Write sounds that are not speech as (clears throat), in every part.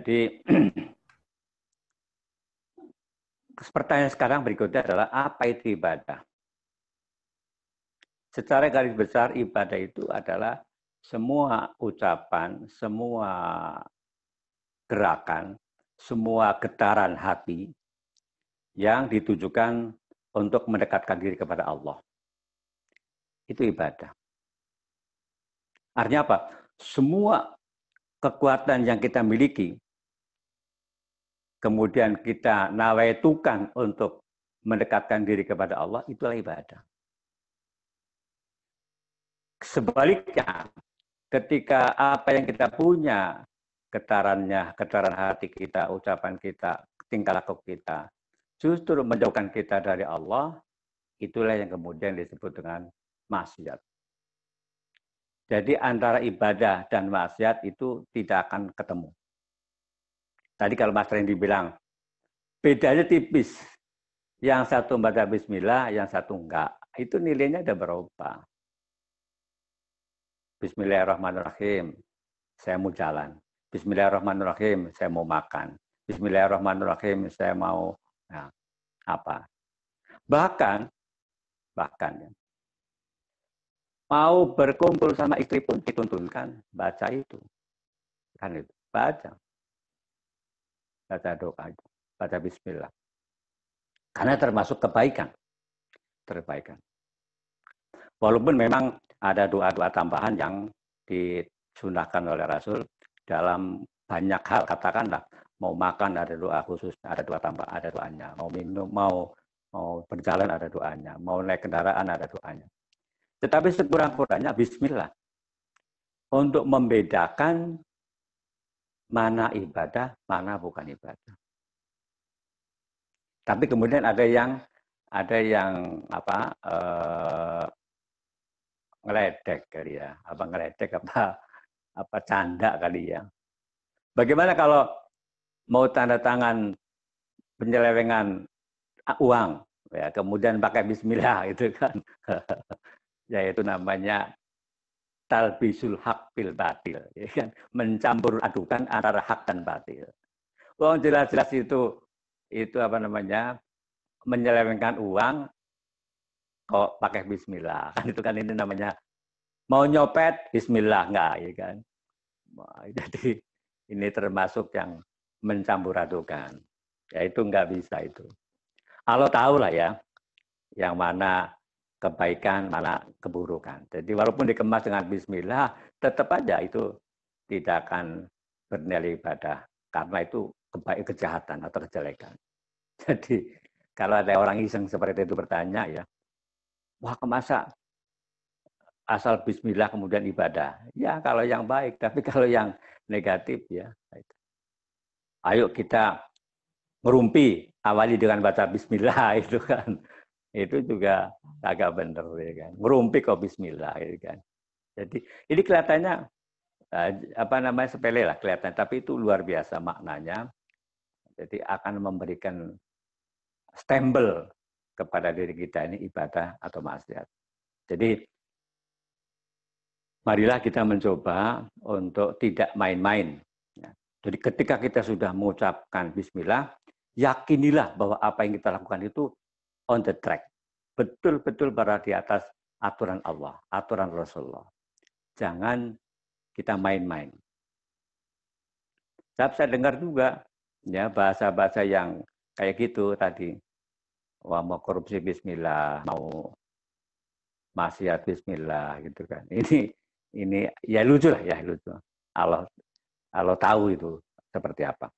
Jadi (clears throat) pertanyaan sekarang berikutnya adalah apa itu ibadah? Secara garis besar ibadah itu adalah semua ucapan, semua gerakan, semua getaran hati yang ditujukan untuk mendekatkan diri kepada Allah. Itu ibadah. Artinya apa? Semua kekuatan yang kita miliki kemudian kita nawaitukan untuk mendekatkan diri kepada Allah, itulah ibadah. Sebaliknya, ketika apa yang kita punya, getarannya, getaran hati kita, ucapan kita, tingkah laku kita, justru menjauhkan kita dari Allah, itulah yang kemudian disebut dengan maksiat. Jadi antara ibadah dan maksiat itu tidak akan ketemu. Tadi kalau Mas Randy bilang, bedanya tipis. Yang satu baca bismillah, yang satu enggak. Itu nilainya ada berapa? Bismillahirrahmanirrahim, saya mau jalan. Bismillahirrahmanirrahim, saya mau makan. Bismillahirrahmanirrahim, saya mau nah, apa? Bahkan, bahkan ya, mau berkumpul sama istri pun dituntunkan baca itu, kan itu baca baca doa, baca bismillah. Karena iya. termasuk kebaikan. Terbaikan. Walaupun memang ada doa-doa tambahan yang disunahkan oleh Rasul dalam banyak hal katakanlah mau makan ada doa khusus ada doa tambah ada doanya mau minum mau mau berjalan ada doanya mau naik kendaraan ada doanya tetapi sekurang-kurangnya Bismillah untuk membedakan mana ibadah, mana bukan ibadah. Tapi kemudian ada yang ada yang apa eh, ngeledek kali ya, apa ngeledek apa apa canda kali ya. Bagaimana kalau mau tanda tangan penyelewengan ah, uang ya kemudian pakai bismillah (laughs) gitu kan ya itu namanya talbisul hak bil batil, ya kan? mencampur adukan antara hak dan batil. Uang jelas-jelas itu itu apa namanya menyelewengkan uang kok pakai bismillah (laughs) kan itu kan ini namanya mau nyopet bismillah enggak ya kan (laughs) jadi ini termasuk yang mencampur adukan ya itu enggak bisa itu kalau tahu lah ya yang mana kebaikan malah keburukan. Jadi walaupun dikemas dengan bismillah, tetap aja itu tidak akan bernilai ibadah karena itu kebaikan kejahatan atau kejelekan. (laughs) Jadi kalau ada orang iseng seperti itu bertanya ya, wah kemasa asal bismillah kemudian ibadah. Ya kalau yang baik, (laughs) tapi kalau yang negatif ya. Ayo kita merumpi awali dengan baca bismillah (laughs) itu kan itu juga agak bener ya kan merumpik kok Bismillah ya kan jadi ini kelihatannya eh, apa namanya sepele lah kelihatan tapi itu luar biasa maknanya jadi akan memberikan stempel kepada diri kita ini ibadah atau maksiat jadi marilah kita mencoba untuk tidak main-main ya. jadi ketika kita sudah mengucapkan Bismillah yakinilah bahwa apa yang kita lakukan itu on the track. Betul-betul berada di atas aturan Allah, aturan Rasulullah. Jangan kita main-main. Saya dengar juga ya bahasa-bahasa yang kayak gitu tadi. Wah mau korupsi bismillah, mau maksiat bismillah gitu kan. (laughs) Ini ini ya lucu lah ya lucu. Allah Allah tahu itu seperti apa.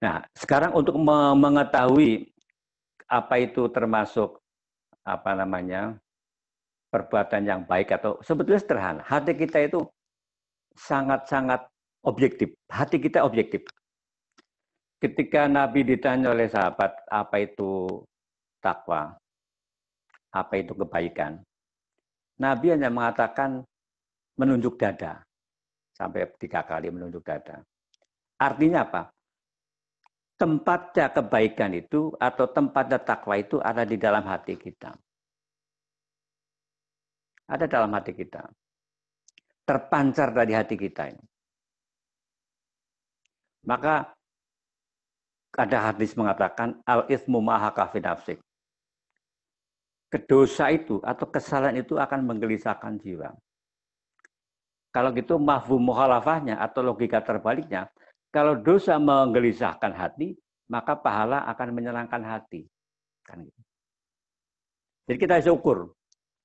Nah, sekarang untuk mengetahui apa itu termasuk apa namanya perbuatan yang baik atau sebetulnya sederhana. Hati kita itu sangat-sangat objektif. Hati kita objektif. Ketika Nabi ditanya oleh sahabat apa itu takwa, apa itu kebaikan, Nabi hanya mengatakan menunjuk dada sampai tiga kali menunjuk dada. Artinya apa? tempatnya kebaikan itu atau tempatnya takwa itu ada di dalam hati kita. Ada dalam hati kita. Terpancar dari hati kita ini. Maka ada hadis mengatakan al ismu maha kafi nafsik. Kedosa itu atau kesalahan itu akan menggelisahkan jiwa. Kalau gitu mahfum muhalafahnya atau logika terbaliknya, kalau dosa menggelisahkan hati, maka pahala akan menyenangkan hati. Kan gitu. Jadi kita harus ukur.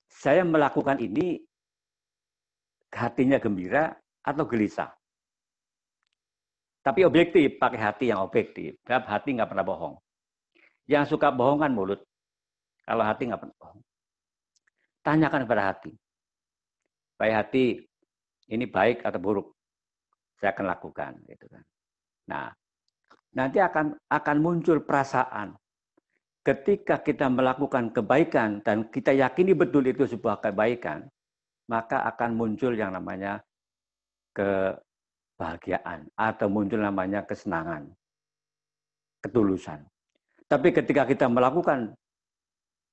Saya melakukan ini hatinya gembira atau gelisah. Tapi objektif, pakai hati yang objektif. Sebab hati nggak pernah bohong. Yang suka bohong kan mulut. Kalau hati nggak pernah bohong. Tanyakan kepada hati. Baik hati, ini baik atau buruk? saya akan lakukan gitu kan. Nah, nanti akan akan muncul perasaan ketika kita melakukan kebaikan dan kita yakini betul itu sebuah kebaikan, maka akan muncul yang namanya kebahagiaan atau muncul namanya kesenangan, ketulusan. Tapi ketika kita melakukan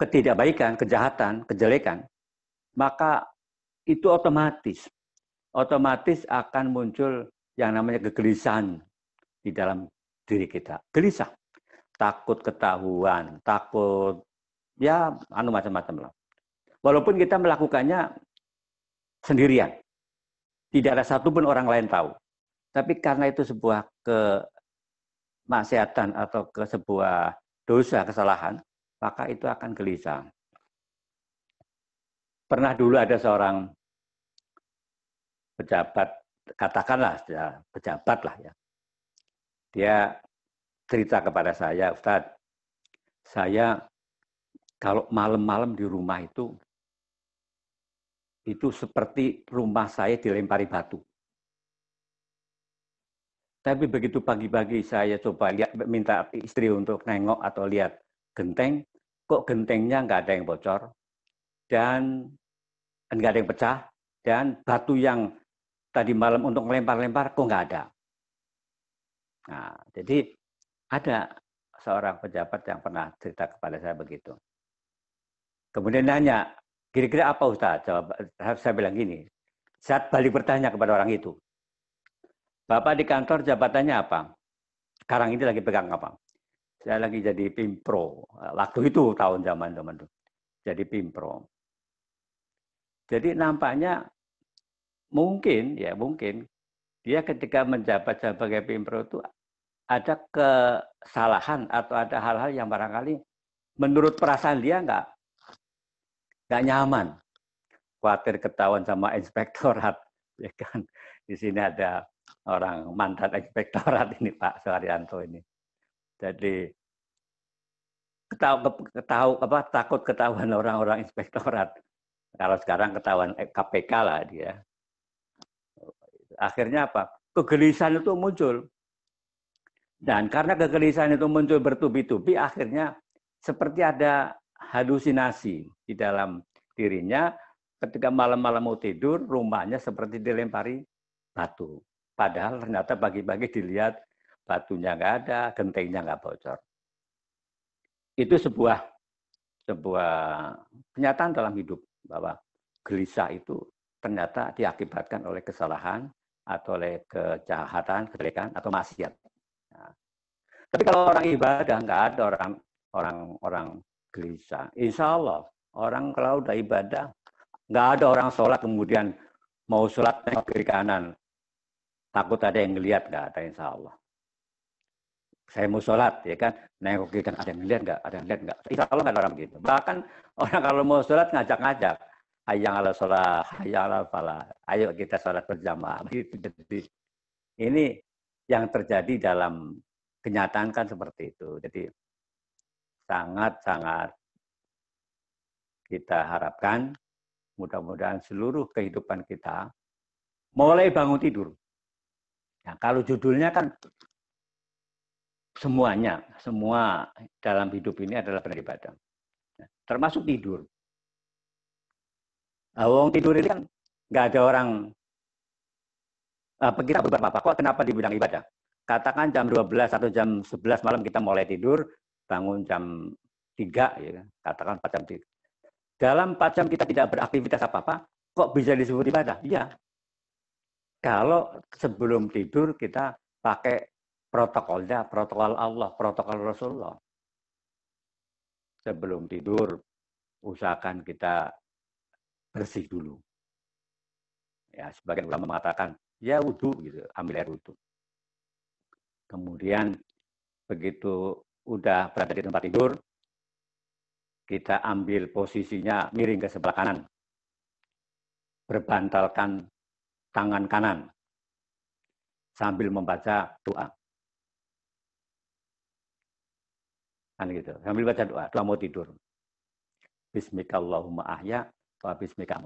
ketidakbaikan, kejahatan, kejelekan, maka itu otomatis otomatis akan muncul yang namanya kegelisahan di dalam diri kita. Gelisah, takut ketahuan, takut ya anu macam-macam lah. Walaupun kita melakukannya sendirian. Tidak ada satupun orang lain tahu. Tapi karena itu sebuah kemaksiatan atau ke sebuah dosa, kesalahan, maka itu akan gelisah. Pernah dulu ada seorang pejabat katakanlah pejabat lah ya dia cerita kepada saya Ustadz saya kalau malam-malam di rumah itu itu seperti rumah saya dilempari batu. Tapi begitu pagi-pagi saya coba lihat minta istri untuk nengok atau lihat genteng, kok gentengnya nggak ada yang bocor dan enggak ada yang pecah dan batu yang tadi malam untuk melempar-lempar kok nggak ada. Nah, jadi ada seorang pejabat yang pernah cerita kepada saya begitu. Kemudian nanya, kira-kira apa Ustaz? Jawab, saya bilang gini, Saat balik bertanya kepada orang itu. Bapak di kantor jabatannya apa? Sekarang ini lagi pegang apa? Saya lagi jadi pimpro. Waktu itu tahun zaman zaman itu. Jadi pimpro. Jadi nampaknya mungkin ya mungkin dia ketika menjabat sebagai pimpro itu ada kesalahan atau ada hal-hal yang barangkali menurut perasaan dia nggak nggak nyaman khawatir ketahuan sama inspektorat (laughs) ya kan di sini ada orang mantan inspektorat ini Pak Soeharyanto ini jadi ketahu ketahu apa takut ketahuan orang-orang inspektorat kalau sekarang ketahuan KPK eh, lah dia Akhirnya apa? Kegelisahan itu muncul. Dan karena kegelisahan itu muncul bertubi-tubi, akhirnya seperti ada halusinasi di dalam dirinya. Ketika malam-malam mau tidur, rumahnya seperti dilempari batu. Padahal ternyata pagi-pagi dilihat batunya nggak ada, gentengnya nggak bocor. Itu sebuah sebuah kenyataan dalam hidup bahwa gelisah itu ternyata diakibatkan oleh kesalahan atau oleh kejahatan, kejelekan atau maksiat. Nah. Tapi kalau orang ibadah nggak ada orang orang orang gelisah. Insya Allah orang kalau udah ibadah nggak ada orang sholat kemudian mau sholat tengok kiri kanan takut ada yang ngelihat nggak ada insya Allah. Saya mau sholat ya kan nengok kiri kanan ada yang ngelihat nggak ada yang ngelihat nggak. Insya Allah nggak ada orang begitu. Bahkan orang kalau mau sholat ngajak-ngajak ayang ala sholat, ayang ala falah. Ayo kita sholat berjamaah. Jadi ini yang terjadi dalam kenyataan kan seperti itu. Jadi sangat-sangat kita harapkan mudah-mudahan seluruh kehidupan kita mulai bangun tidur. Nah, kalau judulnya kan semuanya, semua dalam hidup ini adalah beribadah. Nah, termasuk tidur. Nah, wong tidur ini kan nggak ada orang Apa kita apa kok kenapa di bidang ibadah? Katakan jam 12 atau jam 11 malam kita mulai tidur, bangun jam 3 ya, kan? katakan 4 jam tidur. Dalam 4 jam kita tidak beraktivitas apa-apa, kok bisa disebut ibadah? Iya. Kalau sebelum tidur kita pakai protokolnya, protokol Allah, protokol Rasulullah. Sebelum tidur, usahakan kita bersih dulu. Ya, sebagian ulama mengatakan, ya wudhu gitu, ambil air wudhu. Kemudian begitu udah berada di tempat tidur, kita ambil posisinya miring ke sebelah kanan. Berbantalkan tangan kanan sambil membaca doa. Kan gitu, sambil baca doa, doa mau tidur. Bismika bismika.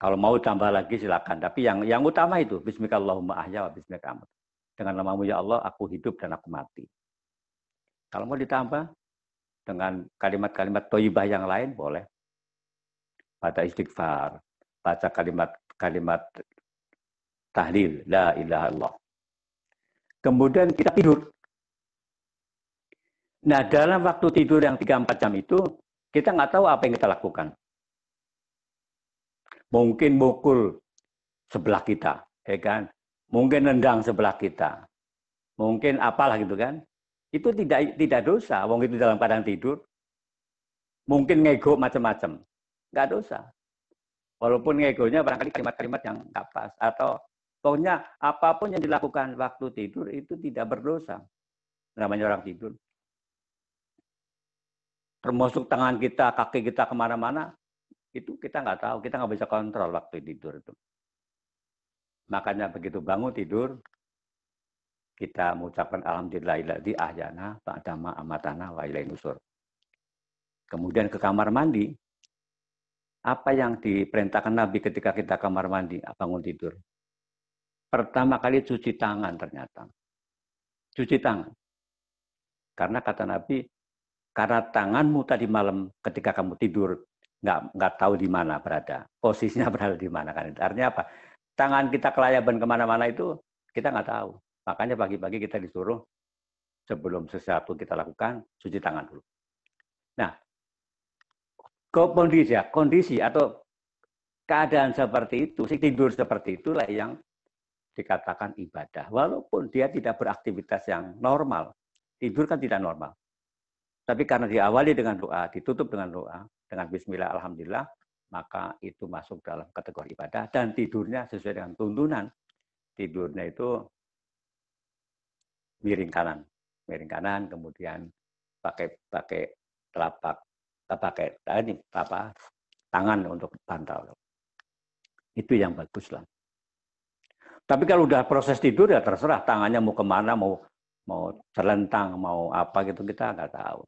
Kalau mau tambah lagi silakan, tapi yang yang utama itu bismikallahumma ahya wa Kamu. Dengan namamu ya Allah aku hidup dan aku mati. Kalau mau ditambah dengan kalimat-kalimat toibah yang lain boleh. Baca istighfar, baca kalimat-kalimat tahlil, la ilaha Allah. Kemudian kita tidur. Nah dalam waktu tidur yang 3-4 jam itu, kita nggak tahu apa yang kita lakukan mungkin mukul sebelah kita, ya kan? Mungkin nendang sebelah kita, mungkin apalah gitu kan? Itu tidak tidak dosa, wong itu dalam keadaan tidur. Mungkin ngego macam-macam, nggak dosa. Walaupun ngegonya barangkali kalimat-kalimat yang nggak pas atau pokoknya apapun yang dilakukan waktu tidur itu tidak berdosa. Namanya orang tidur termasuk tangan kita, kaki kita kemana-mana, itu kita nggak tahu, kita nggak bisa kontrol waktu tidur itu. Makanya begitu bangun tidur, kita mengucapkan alhamdulillah di ahyana ba'dama amatana wa nusur. Kemudian ke kamar mandi, apa yang diperintahkan Nabi ketika kita kamar mandi, bangun tidur? Pertama kali cuci tangan ternyata. Cuci tangan. Karena kata Nabi, karena tanganmu tadi malam ketika kamu tidur nggak nggak tahu di mana berada, posisinya (laughs) berada di mana kan. Artinya apa? Tangan kita kelayaban kemana-mana itu kita nggak tahu. Makanya pagi-pagi kita disuruh sebelum sesuatu kita lakukan cuci tangan dulu. Nah, kondisi ya, kondisi atau keadaan seperti itu, tidur seperti itulah yang dikatakan ibadah. Walaupun dia tidak beraktivitas yang normal, tidur kan tidak normal. Tapi karena diawali dengan doa, ditutup dengan doa, dengan bismillah alhamdulillah, maka itu masuk dalam kategori ibadah dan tidurnya sesuai dengan tuntunan. Tidurnya itu miring kanan, miring kanan kemudian pakai pakai telapak eh, pakai tadi eh, apa tangan untuk bantal. Itu yang bagus lah. Tapi kalau udah proses tidur ya terserah tangannya mau kemana, mau mau terlentang mau apa gitu kita nggak tahu.